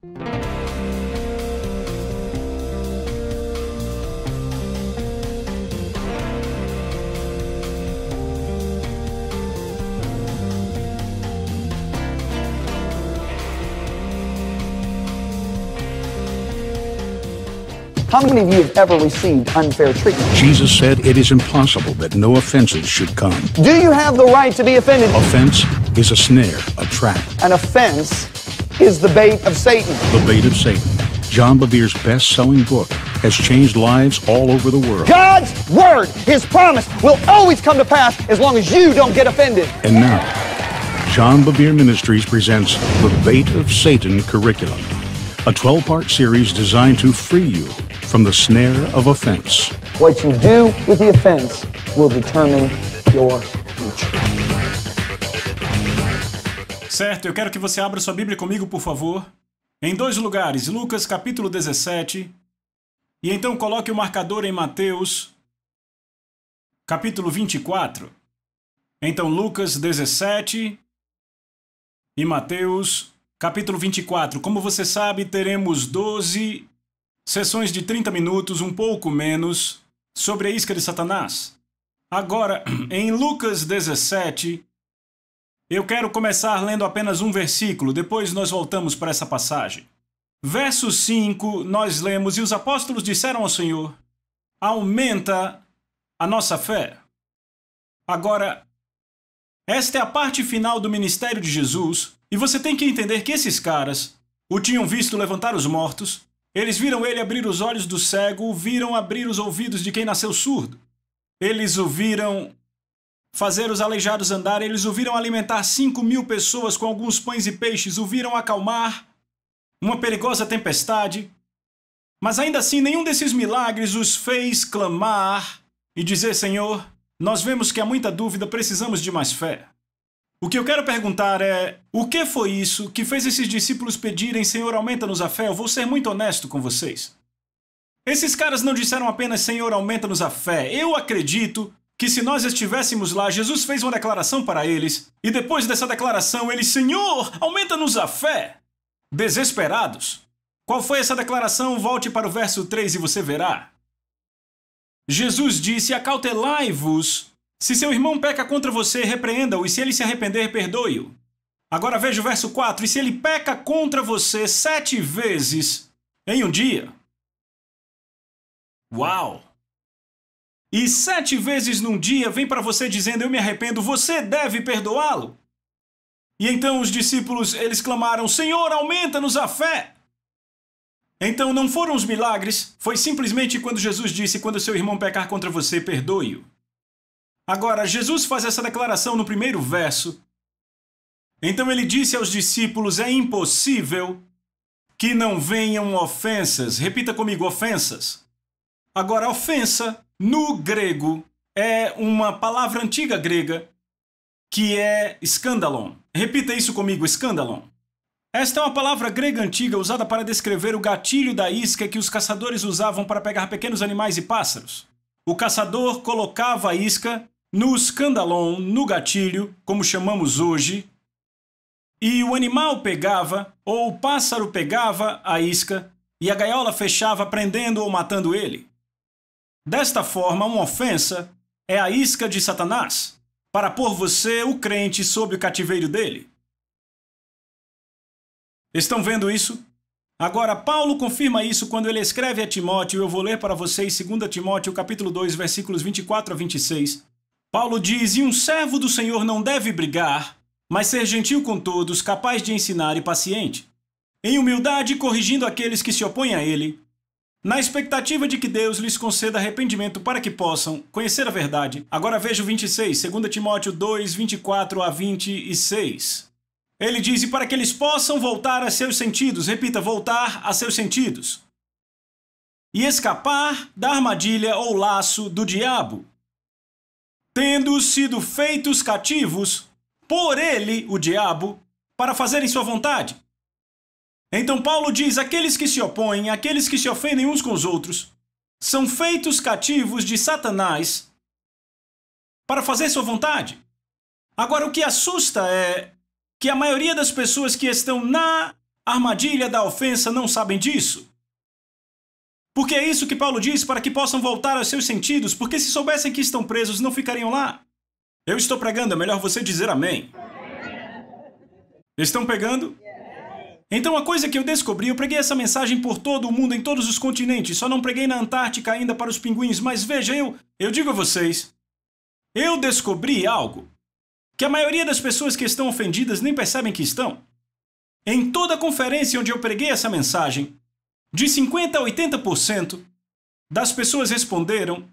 How many of you have ever received unfair treatment? Jesus said it is impossible that no offenses should come. Do you have the right to be offended? Offense is a snare, a trap. An offense is The Bait of Satan. The Bait of Satan, John Bevere's best selling book, has changed lives all over the world. God's Word, His promise, will always come to pass as long as you don't get offended. And now, John Bevere Ministries presents The Bait of Satan Curriculum, a 12 part series designed to free you from the snare of offense. What you do with the offense will determine your Certo, eu quero que você abra sua Bíblia comigo, por favor. Em dois lugares, Lucas capítulo 17. E então coloque o marcador em Mateus, capítulo 24. Então, Lucas 17 e Mateus, capítulo 24. Como você sabe, teremos 12 sessões de 30 minutos, um pouco menos, sobre a isca de Satanás. Agora, em Lucas 17, eu quero começar lendo apenas um versículo, depois nós voltamos para essa passagem. Verso 5, nós lemos: E os apóstolos disseram ao Senhor: Aumenta a nossa fé. Agora, esta é a parte final do ministério de Jesus, e você tem que entender que esses caras o tinham visto levantar os mortos, eles viram ele abrir os olhos do cego, viram abrir os ouvidos de quem nasceu surdo. Eles o viram Fazer os aleijados andar, eles o viram alimentar cinco mil pessoas com alguns pães e peixes, o viram acalmar uma perigosa tempestade. Mas ainda assim, nenhum desses milagres os fez clamar e dizer: Senhor, nós vemos que há muita dúvida, precisamos de mais fé. O que eu quero perguntar é: o que foi isso que fez esses discípulos pedirem, Senhor, aumenta-nos a fé? Eu vou ser muito honesto com vocês. Esses caras não disseram apenas, Senhor, aumenta-nos a fé. Eu acredito que se nós estivéssemos lá, Jesus fez uma declaração para eles, e depois dessa declaração, eles, Senhor, aumenta-nos a fé! Desesperados. Qual foi essa declaração? Volte para o verso 3 e você verá. Jesus disse: Acautelai-vos. Se seu irmão peca contra você, repreenda-o, e se ele se arrepender, perdoe-o. Agora veja o verso 4: E se ele peca contra você sete vezes em um dia? Uau! e sete vezes num dia vem para você dizendo: Eu me arrependo, você deve perdoá-lo? E então os discípulos, eles clamaram: Senhor, aumenta-nos a fé. Então não foram os milagres, foi simplesmente quando Jesus disse: Quando seu irmão pecar contra você, perdoe-o. Agora, Jesus faz essa declaração no primeiro verso. Então ele disse aos discípulos: É impossível que não venham ofensas. Repita comigo: ofensas. Agora, ofensa no grego é uma palavra antiga grega que é escândalon. Repita isso comigo, escândalon. Esta é uma palavra grega antiga usada para descrever o gatilho da isca que os caçadores usavam para pegar pequenos animais e pássaros. O caçador colocava a isca no escandalon, no gatilho, como chamamos hoje, e o animal pegava, ou o pássaro pegava a isca, e a gaiola fechava prendendo ou matando ele. Desta forma, uma ofensa é a isca de Satanás para pôr você, o crente, sob o cativeiro dele. Estão vendo isso? Agora, Paulo confirma isso quando ele escreve a Timóteo, eu vou ler para vocês 2 Timóteo capítulo 2, versículos 24 a 26. Paulo diz, e um servo do Senhor não deve brigar, mas ser gentil com todos, capaz de ensinar e paciente, em humildade corrigindo aqueles que se opõem a ele, na expectativa de que Deus lhes conceda arrependimento para que possam conhecer a verdade, agora veja o 26, 2 Timóteo 2, 24 a 26. Ele diz: E para que eles possam voltar a seus sentidos, repita, voltar a seus sentidos, e escapar da armadilha ou laço do diabo, tendo sido feitos cativos por ele, o diabo, para fazerem sua vontade então Paulo diz: aqueles que se opõem, aqueles que se ofendem uns com os outros, são feitos cativos de Satanás para fazer sua vontade. Agora, o que assusta é que a maioria das pessoas que estão na armadilha da ofensa não sabem disso. Porque é isso que Paulo diz para que possam voltar aos seus sentidos, porque se soubessem que estão presos, não ficariam lá. Eu estou pregando, é melhor você dizer amém. Estão pegando? Então a coisa que eu descobri, eu preguei essa mensagem por todo o mundo, em todos os continentes, só não preguei na Antártica ainda para os pinguins, mas veja, eu, eu digo a vocês, eu descobri algo que a maioria das pessoas que estão ofendidas nem percebem que estão. Em toda a conferência onde eu preguei essa mensagem, de 50 a 80% das pessoas responderam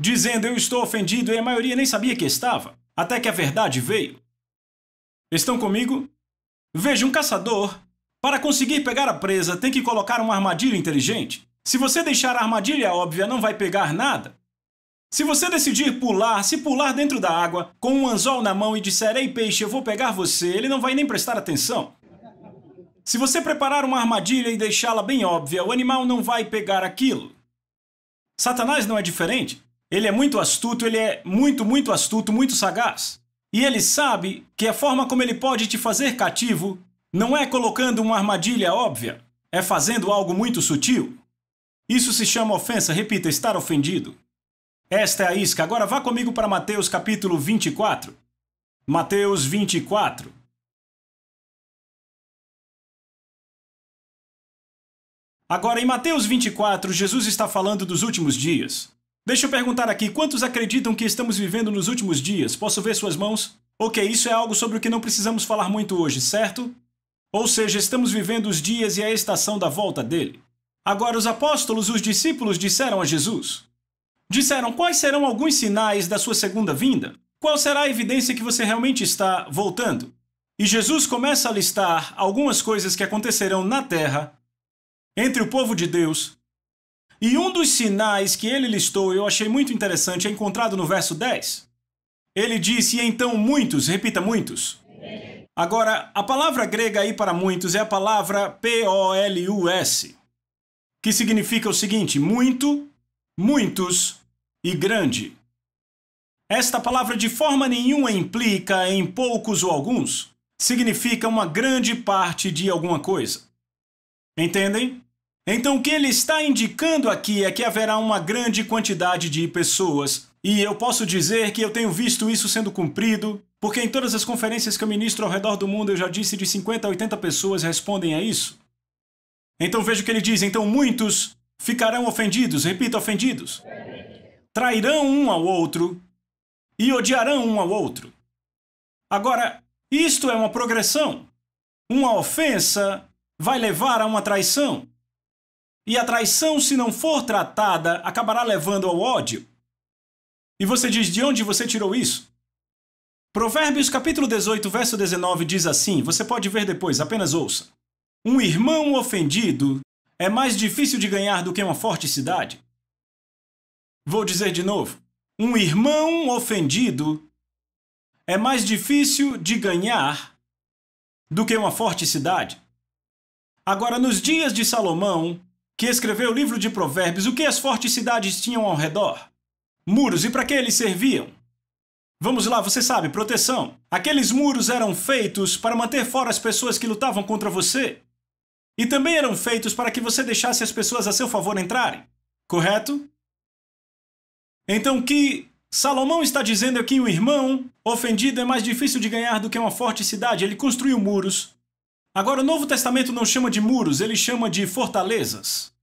dizendo eu estou ofendido e a maioria nem sabia que estava, até que a verdade veio. Estão comigo? Veja, um caçador para conseguir pegar a presa, tem que colocar uma armadilha inteligente. Se você deixar a armadilha óbvia, não vai pegar nada. Se você decidir pular, se pular dentro da água, com um anzol na mão e disser ei peixe, eu vou pegar você, ele não vai nem prestar atenção. Se você preparar uma armadilha e deixá-la bem óbvia, o animal não vai pegar aquilo. Satanás não é diferente. Ele é muito astuto, ele é muito, muito astuto, muito sagaz. E ele sabe que a forma como ele pode te fazer cativo não é colocando uma armadilha óbvia, é fazendo algo muito sutil. Isso se chama ofensa, repita, estar ofendido. Esta é a isca. Agora vá comigo para Mateus capítulo 24. Mateus 24. Agora, em Mateus 24, Jesus está falando dos últimos dias. Deixa eu perguntar aqui, quantos acreditam que estamos vivendo nos últimos dias? Posso ver suas mãos? Ok, isso é algo sobre o que não precisamos falar muito hoje, certo? Ou seja, estamos vivendo os dias e a estação da volta dele. Agora, os apóstolos, os discípulos, disseram a Jesus: Disseram quais serão alguns sinais da sua segunda vinda? Qual será a evidência que você realmente está voltando? E Jesus começa a listar algumas coisas que acontecerão na terra, entre o povo de Deus. E um dos sinais que ele listou eu achei muito interessante é encontrado no verso 10. Ele disse: E então muitos, repita muitos. Agora, a palavra grega aí para muitos é a palavra P-O-L-U-S, que significa o seguinte: muito, muitos e grande. Esta palavra de forma nenhuma implica em poucos ou alguns. Significa uma grande parte de alguma coisa. Entendem? Então, o que ele está indicando aqui é que haverá uma grande quantidade de pessoas, e eu posso dizer que eu tenho visto isso sendo cumprido porque em todas as conferências que eu ministro ao redor do mundo, eu já disse de 50 a 80 pessoas respondem a isso. Então veja o que ele diz: então muitos ficarão ofendidos, repito, ofendidos. Trairão um ao outro e odiarão um ao outro. Agora, isto é uma progressão. Uma ofensa vai levar a uma traição. E a traição, se não for tratada, acabará levando ao ódio. E você diz: de onde você tirou isso? Provérbios capítulo 18, verso 19 diz assim: você pode ver depois, apenas ouça. Um irmão ofendido é mais difícil de ganhar do que uma forte cidade. Vou dizer de novo: um irmão ofendido é mais difícil de ganhar do que uma forte cidade. Agora, nos dias de Salomão, que escreveu o livro de Provérbios, o que as fortes cidades tinham ao redor? Muros, e para que eles serviam? Vamos lá, você sabe, proteção. Aqueles muros eram feitos para manter fora as pessoas que lutavam contra você. E também eram feitos para que você deixasse as pessoas a seu favor entrarem. Correto? Então, que Salomão está dizendo aqui Um irmão ofendido é mais difícil de ganhar do que uma forte cidade. Ele construiu muros. Agora, o Novo Testamento não chama de muros, ele chama de fortalezas.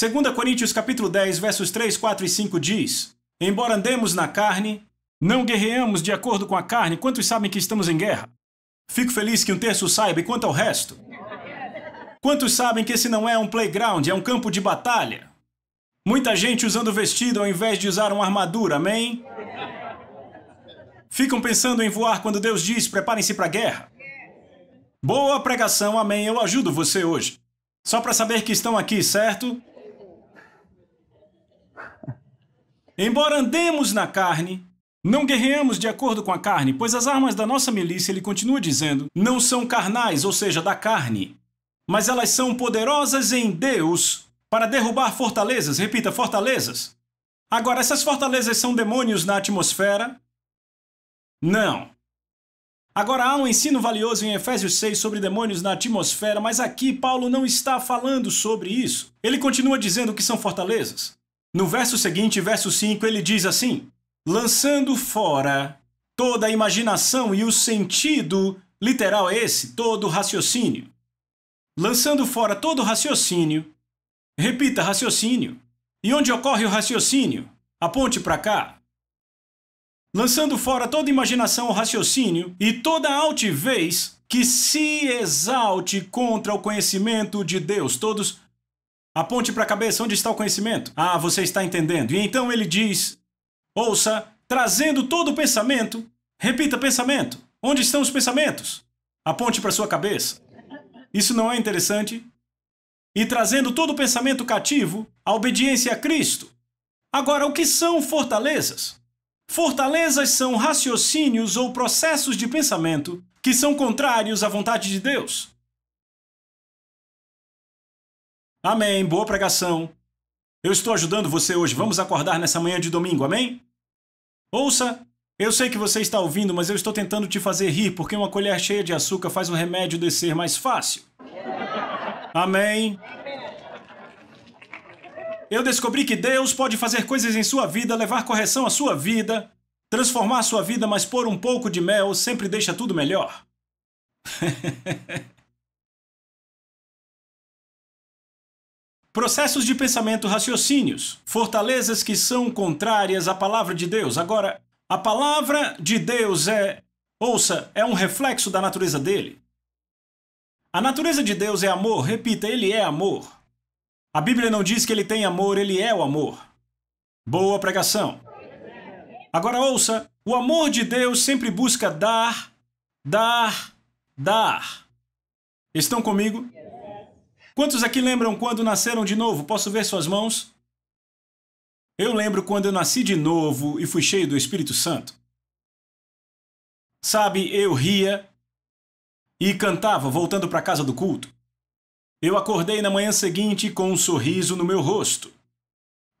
2 Coríntios capítulo 10, versos 3, 4 e 5 diz: Embora andemos na carne, não guerreamos de acordo com a carne, quantos sabem que estamos em guerra? Fico feliz que um terço saiba, e quanto ao resto? Quantos sabem que esse não é um playground, é um campo de batalha? Muita gente usando vestido ao invés de usar uma armadura, amém? Ficam pensando em voar quando Deus diz, preparem-se para a guerra. Boa pregação, amém, eu ajudo você hoje. Só para saber que estão aqui, certo? Embora andemos na carne, não guerreamos de acordo com a carne, pois as armas da nossa milícia, ele continua dizendo, não são carnais, ou seja, da carne, mas elas são poderosas em Deus para derrubar fortalezas, repita, fortalezas. Agora, essas fortalezas são demônios na atmosfera? Não. Agora, há um ensino valioso em Efésios 6 sobre demônios na atmosfera, mas aqui Paulo não está falando sobre isso. Ele continua dizendo que são fortalezas. No verso seguinte, verso 5, ele diz assim: lançando fora toda a imaginação e o sentido literal é esse, todo raciocínio. Lançando fora todo raciocínio, repita raciocínio. E onde ocorre o raciocínio? Aponte para cá. Lançando fora toda imaginação o raciocínio e toda altivez que se exalte contra o conhecimento de Deus. Todos aponte para a cabeça onde está o conhecimento. Ah, você está entendendo. E então ele diz: Ouça, trazendo todo o pensamento. Repita pensamento. Onde estão os pensamentos? Aponte para sua cabeça. Isso não é interessante? E trazendo todo o pensamento cativo à obediência a Cristo. Agora, o que são fortalezas? Fortalezas são raciocínios ou processos de pensamento que são contrários à vontade de Deus. Amém. Boa pregação. Eu estou ajudando você hoje. Vamos acordar nessa manhã de domingo, amém? Ouça! Eu sei que você está ouvindo, mas eu estou tentando te fazer rir porque uma colher cheia de açúcar faz o remédio descer mais fácil. Amém? Eu descobri que Deus pode fazer coisas em sua vida, levar correção à sua vida, transformar sua vida, mas pôr um pouco de mel sempre deixa tudo melhor. Processos de pensamento raciocínios, fortalezas que são contrárias à palavra de Deus. Agora, a palavra de Deus é, ouça, é um reflexo da natureza dele. A natureza de Deus é amor, repita, ele é amor. A Bíblia não diz que ele tem amor, ele é o amor. Boa pregação. Agora ouça, o amor de Deus sempre busca dar, dar, dar. Estão comigo? Quantos aqui lembram quando nasceram de novo? Posso ver suas mãos? Eu lembro quando eu nasci de novo e fui cheio do Espírito Santo. Sabe, eu ria e cantava voltando para casa do culto. Eu acordei na manhã seguinte com um sorriso no meu rosto.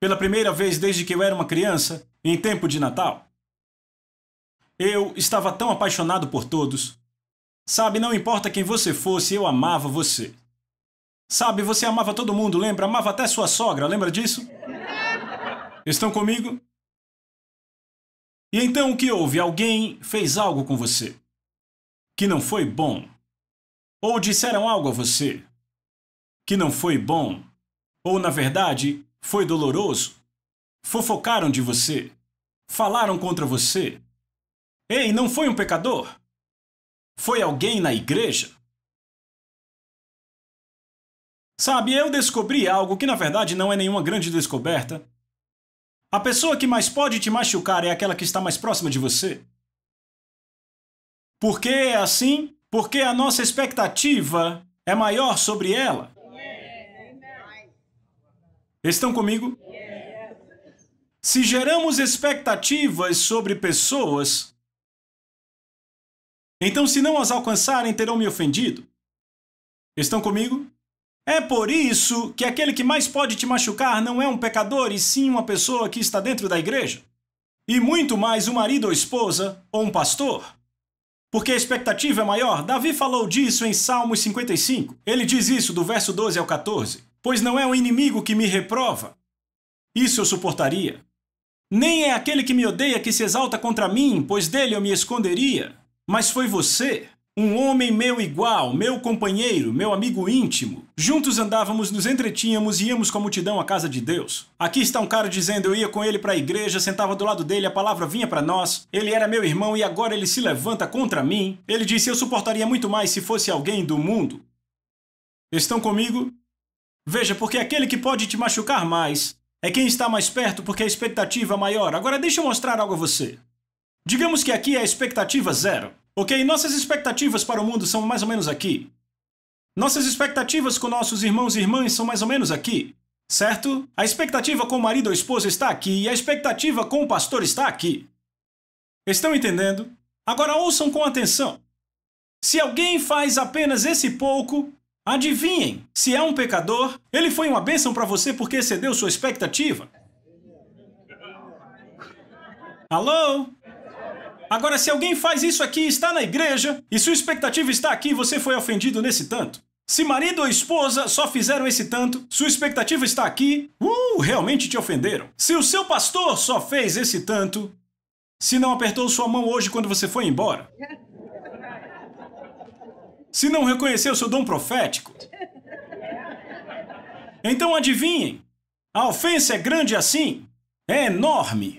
Pela primeira vez desde que eu era uma criança, em tempo de Natal. Eu estava tão apaixonado por todos. Sabe, não importa quem você fosse, eu amava você. Sabe, você amava todo mundo, lembra? Amava até sua sogra, lembra disso? Estão comigo? E então o que houve? Alguém fez algo com você que não foi bom. Ou disseram algo a você que não foi bom. Ou, na verdade, foi doloroso. Fofocaram de você. Falaram contra você. Ei, não foi um pecador? Foi alguém na igreja? Sabe, eu descobri algo que na verdade não é nenhuma grande descoberta. A pessoa que mais pode te machucar é aquela que está mais próxima de você. Por que é assim? Porque a nossa expectativa é maior sobre ela. Estão comigo? Se geramos expectativas sobre pessoas, então se não as alcançarem, terão me ofendido. Estão comigo? É por isso que aquele que mais pode te machucar não é um pecador e sim uma pessoa que está dentro da igreja. E muito mais um marido ou esposa, ou um pastor. Porque a expectativa é maior, Davi falou disso em Salmos 55. Ele diz isso do verso 12 ao 14. Pois não é o inimigo que me reprova. Isso eu suportaria. Nem é aquele que me odeia que se exalta contra mim, pois dele eu me esconderia. Mas foi você, um homem meu igual, meu companheiro, meu amigo íntimo. Juntos andávamos, nos entretínhamos e íamos com a multidão à casa de Deus. Aqui está um cara dizendo: eu ia com ele para a igreja, sentava do lado dele, a palavra vinha para nós. Ele era meu irmão e agora ele se levanta contra mim. Ele disse: eu suportaria muito mais se fosse alguém do mundo. Estão comigo? Veja, porque aquele que pode te machucar mais é quem está mais perto porque a expectativa é maior. Agora deixa eu mostrar algo a você. Digamos que aqui é a expectativa zero. Ok, nossas expectativas para o mundo são mais ou menos aqui. Nossas expectativas com nossos irmãos e irmãs são mais ou menos aqui, certo? A expectativa com o marido ou esposa está aqui e a expectativa com o pastor está aqui. Estão entendendo? Agora ouçam com atenção. Se alguém faz apenas esse pouco, adivinhem, se é um pecador, ele foi uma bênção para você porque excedeu sua expectativa. Alô? Agora, se alguém faz isso aqui e está na igreja, e sua expectativa está aqui e você foi ofendido nesse tanto. Se marido ou esposa só fizeram esse tanto, sua expectativa está aqui, uh, realmente te ofenderam. Se o seu pastor só fez esse tanto, se não apertou sua mão hoje quando você foi embora, se não reconheceu seu dom profético, então adivinhem, a ofensa é grande assim, é enorme.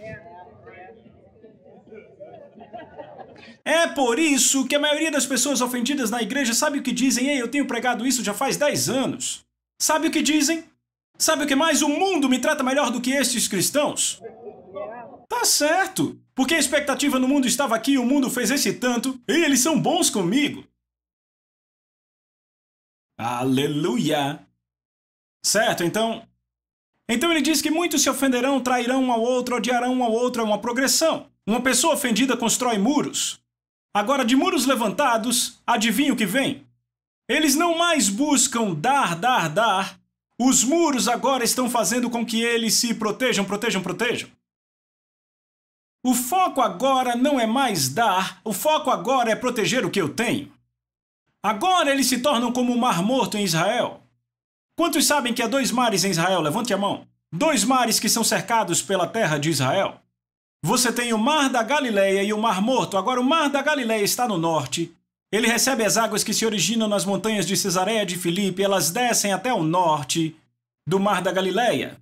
É por isso que a maioria das pessoas ofendidas na igreja sabe o que dizem, ei, eu tenho pregado isso já faz 10 anos. Sabe o que dizem? Sabe o que mais? O mundo me trata melhor do que estes cristãos. Tá certo, porque a expectativa no mundo estava aqui e o mundo fez esse tanto, e eles são bons comigo. Aleluia! Certo, então. Então ele diz que muitos se ofenderão, trairão um ao outro, odiarão um ao outro, é uma progressão. Uma pessoa ofendida constrói muros. Agora, de muros levantados, adivinha o que vem? Eles não mais buscam dar, dar, dar. Os muros agora estão fazendo com que eles se protejam, protejam, protejam. O foco agora não é mais dar, o foco agora é proteger o que eu tenho. Agora eles se tornam como o Mar Morto em Israel. Quantos sabem que há dois mares em Israel? Levante a mão. Dois mares que são cercados pela terra de Israel. Você tem o Mar da Galileia e o Mar Morto. Agora, o Mar da Galileia está no norte. Ele recebe as águas que se originam nas montanhas de Cesareia de Filipe, elas descem até o norte do Mar da Galileia.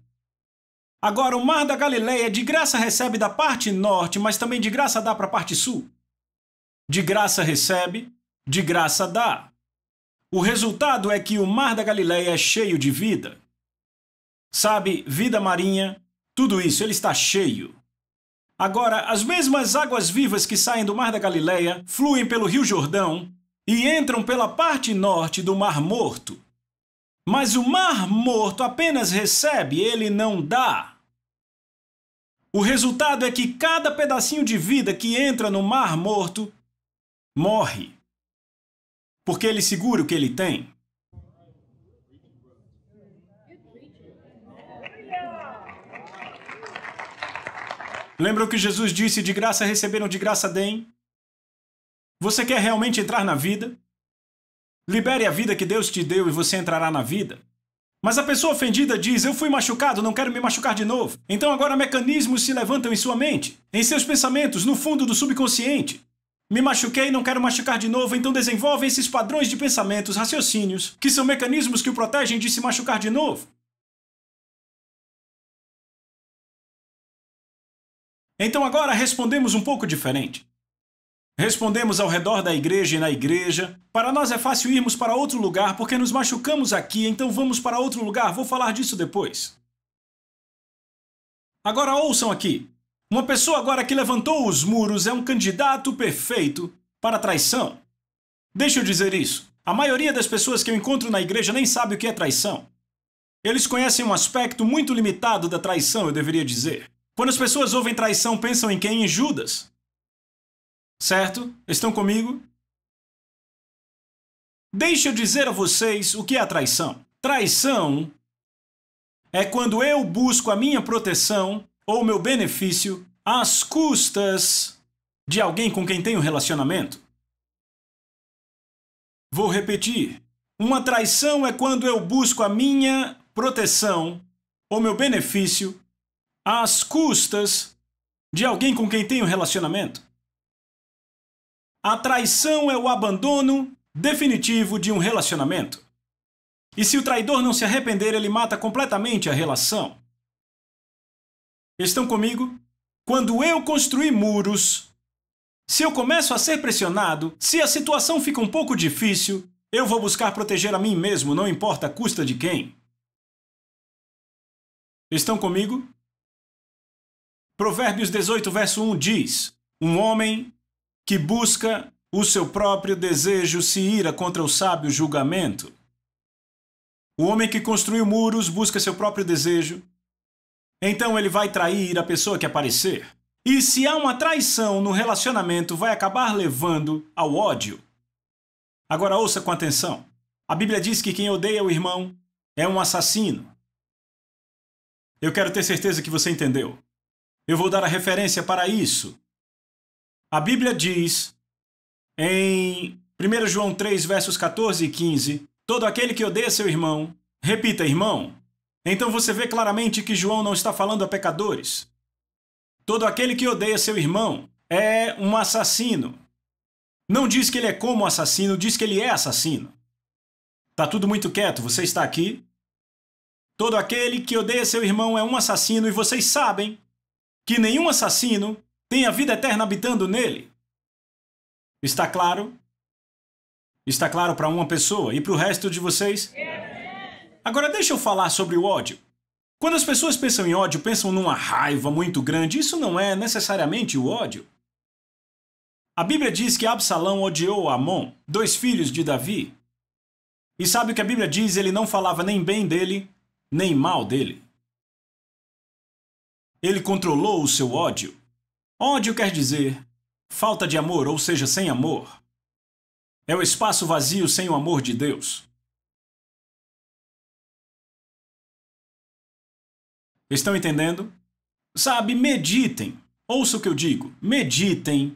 Agora, o Mar da Galileia de graça recebe da parte norte, mas também de graça dá para a parte sul. De graça recebe, de graça dá. O resultado é que o Mar da Galileia é cheio de vida. Sabe, vida marinha, tudo isso, ele está cheio. Agora, as mesmas águas vivas que saem do Mar da Galileia fluem pelo Rio Jordão e entram pela parte norte do Mar Morto. Mas o Mar Morto apenas recebe, ele não dá. O resultado é que cada pedacinho de vida que entra no Mar Morto morre, porque ele segura o que ele tem. Lembram que Jesus disse: de graça receberam, de graça deem? Você quer realmente entrar na vida? Libere a vida que Deus te deu e você entrará na vida. Mas a pessoa ofendida diz: Eu fui machucado, não quero me machucar de novo. Então agora mecanismos se levantam em sua mente, em seus pensamentos, no fundo do subconsciente. Me machuquei, não quero machucar de novo, então desenvolve esses padrões de pensamentos, raciocínios, que são mecanismos que o protegem de se machucar de novo. Então agora respondemos um pouco diferente. Respondemos ao redor da igreja e na igreja. Para nós é fácil irmos para outro lugar porque nos machucamos aqui, então vamos para outro lugar. Vou falar disso depois. Agora ouçam aqui. Uma pessoa agora que levantou os muros é um candidato perfeito para traição. Deixa eu dizer isso. A maioria das pessoas que eu encontro na igreja nem sabe o que é traição. Eles conhecem um aspecto muito limitado da traição, eu deveria dizer. Quando as pessoas ouvem traição, pensam em quem? Em Judas. Certo? Estão comigo? Deixa eu dizer a vocês o que é a traição. Traição é quando eu busco a minha proteção ou meu benefício às custas de alguém com quem tenho relacionamento. Vou repetir. Uma traição é quando eu busco a minha proteção ou meu benefício às custas de alguém com quem tem um relacionamento. A traição é o abandono definitivo de um relacionamento. E se o traidor não se arrepender, ele mata completamente a relação. Estão comigo? Quando eu construí muros, se eu começo a ser pressionado, se a situação fica um pouco difícil, eu vou buscar proteger a mim mesmo, não importa a custa de quem. Estão comigo? Provérbios 18, verso 1 diz: Um homem que busca o seu próprio desejo se ira contra o sábio julgamento. O homem que construiu muros busca seu próprio desejo. Então ele vai trair a pessoa que aparecer. E se há uma traição no relacionamento, vai acabar levando ao ódio. Agora ouça com atenção. A Bíblia diz que quem odeia o irmão é um assassino. Eu quero ter certeza que você entendeu. Eu vou dar a referência para isso. A Bíblia diz em 1 João 3, versos 14 e 15: Todo aquele que odeia seu irmão, repita, irmão. Então você vê claramente que João não está falando a pecadores. Todo aquele que odeia seu irmão é um assassino. Não diz que ele é como assassino, diz que ele é assassino. Tá tudo muito quieto, você está aqui? Todo aquele que odeia seu irmão é um assassino e vocês sabem que nenhum assassino tem a vida eterna habitando nele. Está claro? Está claro para uma pessoa e para o resto de vocês? Agora deixa eu falar sobre o ódio. Quando as pessoas pensam em ódio, pensam numa raiva muito grande, isso não é necessariamente o ódio. A Bíblia diz que Absalão odiou Amon, dois filhos de Davi. E sabe o que a Bíblia diz? Ele não falava nem bem dele, nem mal dele. Ele controlou o seu ódio. Ódio quer dizer falta de amor, ou seja, sem amor. É o espaço vazio sem o amor de Deus. Estão entendendo? Sabe, meditem. Ouça o que eu digo. Meditem.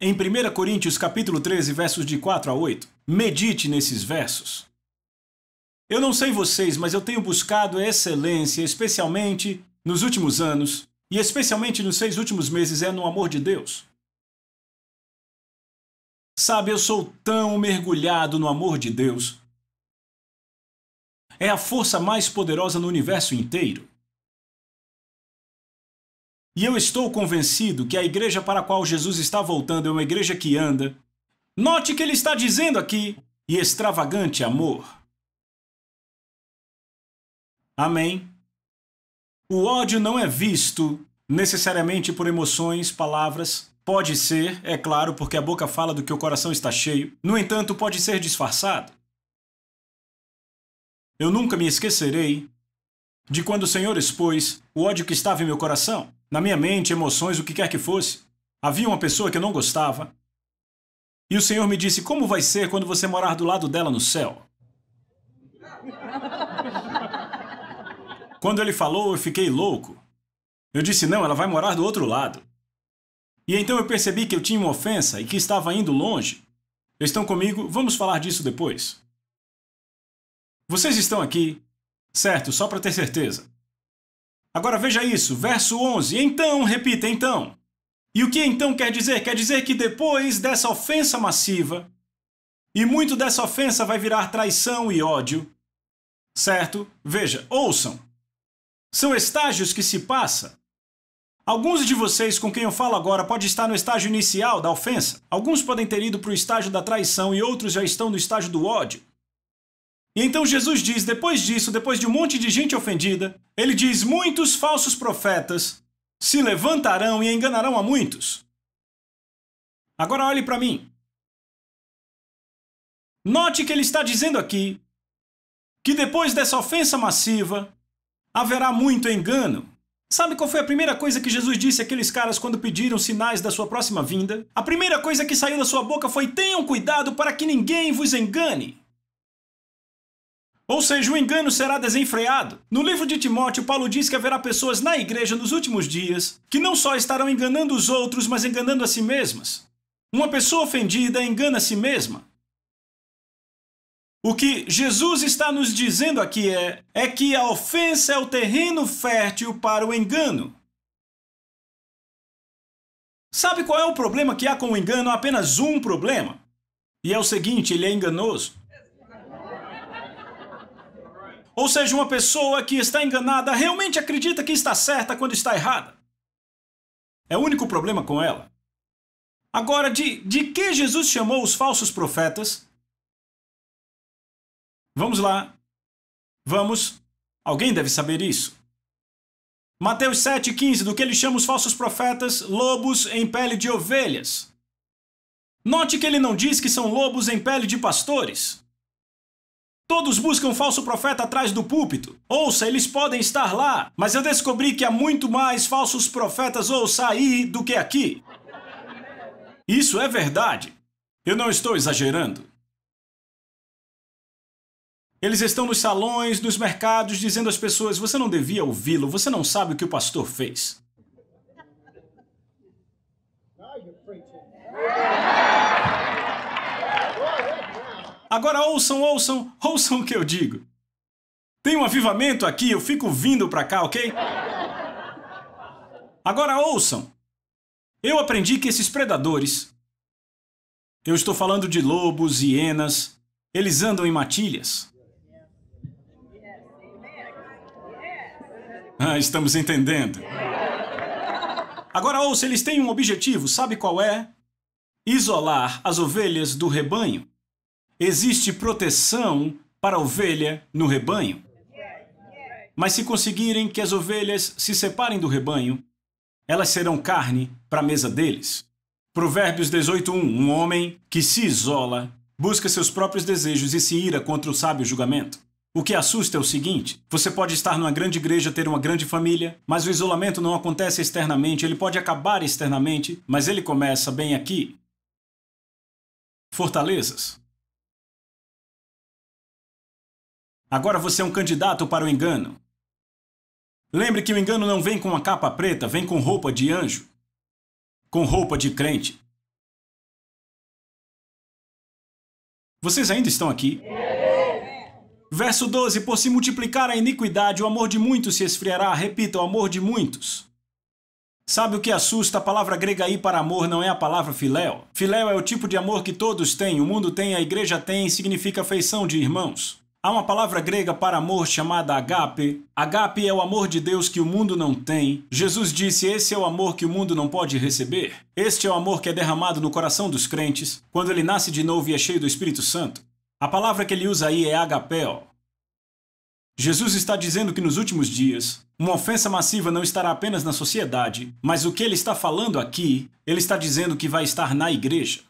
Em 1 Coríntios capítulo 13, versos de 4 a 8. Medite nesses versos. Eu não sei vocês, mas eu tenho buscado excelência, especialmente nos últimos anos, e especialmente nos seis últimos meses, é no amor de Deus. Sabe, eu sou tão mergulhado no amor de Deus. É a força mais poderosa no universo inteiro. E eu estou convencido que a igreja para a qual Jesus está voltando é uma igreja que anda. Note que ele está dizendo aqui: e extravagante amor. Amém. O ódio não é visto necessariamente por emoções, palavras. Pode ser, é claro, porque a boca fala do que o coração está cheio. No entanto, pode ser disfarçado. Eu nunca me esquecerei de quando o Senhor expôs o ódio que estava em meu coração, na minha mente, emoções, o que quer que fosse. Havia uma pessoa que eu não gostava. E o Senhor me disse: Como vai ser quando você morar do lado dela no céu? Quando ele falou, eu fiquei louco. Eu disse: não, ela vai morar do outro lado. E então eu percebi que eu tinha uma ofensa e que estava indo longe. Estão comigo? Vamos falar disso depois. Vocês estão aqui? Certo, só para ter certeza. Agora veja isso, verso 11. Então, repita, então. E o que então quer dizer? Quer dizer que depois dessa ofensa massiva, e muito dessa ofensa vai virar traição e ódio, certo? Veja, ouçam. São estágios que se passa. Alguns de vocês com quem eu falo agora pode estar no estágio inicial da ofensa. Alguns podem ter ido para o estágio da traição e outros já estão no estágio do ódio. E então Jesus diz, depois disso, depois de um monte de gente ofendida, ele diz: Muitos falsos profetas se levantarão e enganarão a muitos. Agora olhe para mim. Note que ele está dizendo aqui que depois dessa ofensa massiva, haverá muito engano. Sabe qual foi a primeira coisa que Jesus disse àqueles caras quando pediram sinais da sua próxima vinda? A primeira coisa que saiu da sua boca foi: tenham cuidado para que ninguém vos engane. Ou seja, o engano será desenfreado. No livro de Timóteo, Paulo diz que haverá pessoas na igreja nos últimos dias que não só estarão enganando os outros, mas enganando a si mesmas. Uma pessoa ofendida engana a si mesma. O que Jesus está nos dizendo aqui é, é que a ofensa é o terreno fértil para o engano. Sabe qual é o problema que há com o engano? Apenas um problema. E é o seguinte, ele é enganoso. Ou seja, uma pessoa que está enganada realmente acredita que está certa quando está errada. É o único problema com ela. Agora, de, de que Jesus chamou os falsos profetas? Vamos lá. Vamos. Alguém deve saber isso. Mateus 7,15, do que ele chama os falsos profetas, lobos em pele de ovelhas. Note que ele não diz que são lobos em pele de pastores. Todos buscam falso profeta atrás do púlpito. Ouça, eles podem estar lá, mas eu descobri que há muito mais falsos profetas ouça aí do que aqui. Isso é verdade. Eu não estou exagerando. Eles estão nos salões, nos mercados, dizendo às pessoas: você não devia ouvi-lo, você não sabe o que o pastor fez. Agora ouçam, ouçam, ouçam o que eu digo. Tem um avivamento aqui, eu fico vindo para cá, ok? Agora ouçam. Eu aprendi que esses predadores, eu estou falando de lobos, hienas, eles andam em matilhas. Ah, estamos entendendo. Agora ouça, eles têm um objetivo, sabe qual é? Isolar as ovelhas do rebanho. Existe proteção para ovelha no rebanho. Mas se conseguirem que as ovelhas se separem do rebanho, elas serão carne para a mesa deles. Provérbios 18:1 Um homem que se isola busca seus próprios desejos e se ira contra o sábio julgamento. O que assusta é o seguinte: você pode estar numa grande igreja, ter uma grande família, mas o isolamento não acontece externamente, ele pode acabar externamente, mas ele começa bem aqui. Fortalezas. Agora você é um candidato para o engano. Lembre que o engano não vem com uma capa preta, vem com roupa de anjo, com roupa de crente. Vocês ainda estão aqui? Verso 12: Por se multiplicar a iniquidade, o amor de muitos se esfriará. Repita, o amor de muitos. Sabe o que assusta? A palavra grega aí para amor não é a palavra filéu. Filéu é o tipo de amor que todos têm, o mundo tem, a igreja tem, significa afeição de irmãos. Há uma palavra grega para amor chamada agape. Agape é o amor de Deus que o mundo não tem. Jesus disse: Esse é o amor que o mundo não pode receber. Este é o amor que é derramado no coração dos crentes quando ele nasce de novo e é cheio do Espírito Santo. A palavra que ele usa aí é agapeo. Jesus está dizendo que nos últimos dias, uma ofensa massiva não estará apenas na sociedade, mas o que ele está falando aqui, ele está dizendo que vai estar na igreja.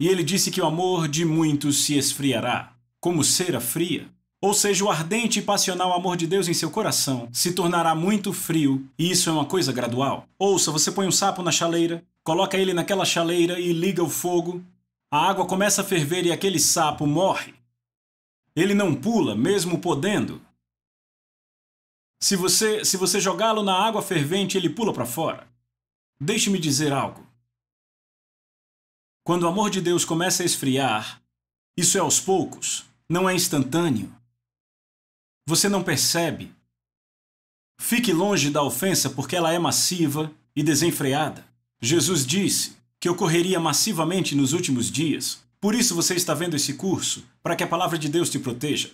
E ele disse que o amor de muitos se esfriará, como cera fria. Ou seja, o ardente e passional amor de Deus em seu coração se tornará muito frio, e isso é uma coisa gradual. Ouça, você põe um sapo na chaleira, coloca ele naquela chaleira e liga o fogo, a água começa a ferver e aquele sapo morre. Ele não pula, mesmo podendo. Se você, se você jogá-lo na água fervente, ele pula para fora. Deixe-me dizer algo. Quando o amor de Deus começa a esfriar, isso é aos poucos, não é instantâneo. Você não percebe. Fique longe da ofensa porque ela é massiva e desenfreada. Jesus disse: que ocorreria massivamente nos últimos dias. Por isso você está vendo esse curso, para que a palavra de Deus te proteja.